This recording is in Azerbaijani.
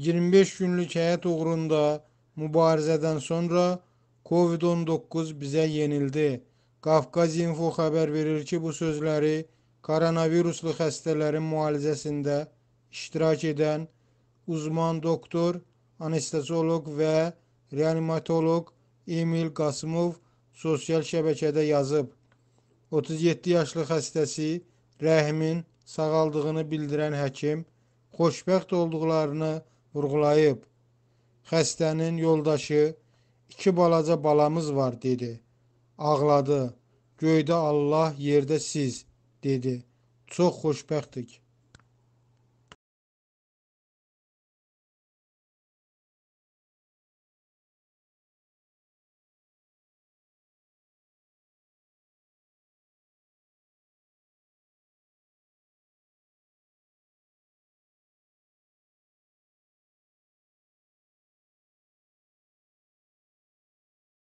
25 günlük həyat uğrunda mübarizədən sonra COVID-19 bizə yenildi. Qafqaz Info xəbər verir ki, bu sözləri koronaviruslu xəstələrin müalicəsində iştirak edən uzman doktor, anesteziolog və reanimatoloq Emil Qasımov sosial şəbəkədə yazıb. 37 yaşlı xəstəsi Rəhmin sağaldığını bildirən həkim xoşbəxt olduqlarını vurğulayıb. Xəstənin yoldaşı, iki balaca balamız var dedi. Ağladı. Göydə Allah, yerdə siz dedi. Çox xoşbəxtik.